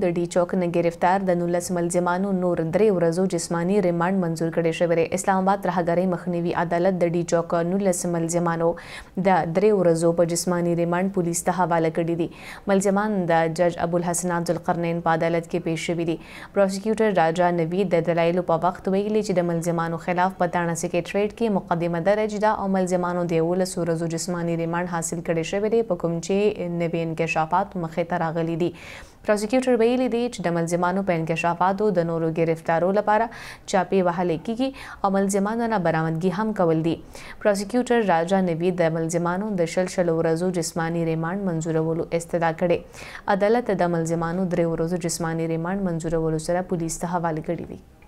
د ډي چوک نه گرفتار د 19 ملزمانو نور درې ورځو جسمانی ریماند منزور کړي شوی دی اسلام آباد راهګری مخنیوي عدالت د ډي چوک 19 ملزمانو د درې ورځو په جسمانی ریماند پولیس ته حواله کړي دي ملزمان د جج ابو الحسن عبد القرنین په عدالت کې پیښ شوی دي پروسیکیوټر راجا نوید د دلایلو په وخت ویلي چې د ملزمانو خلاف په تاڼه سیکریټریټ کې مقدمه درج ده او ملزمانو د 19 ورځو جسمانی ریماند حاصل کړي شوی دی په کوم چې نوې انکشافات مخې ته راغلي دي پروسیکیوټر ویلي دی چې د ملزمانو په انکشافاتو د نورو گرفتارو لپاره چاپی وهل کیږي او ملزمانو نه برامدګي هم کول دي پروسیکیوټر راجا نوی د ملزمانو د شل شل ورځو جسمانی ریماند منزورولو استدا کړي عدالت د ملزمانو درې ورځو جسمانی ریماند منزورولو سره پولیس ته حواله کړی دی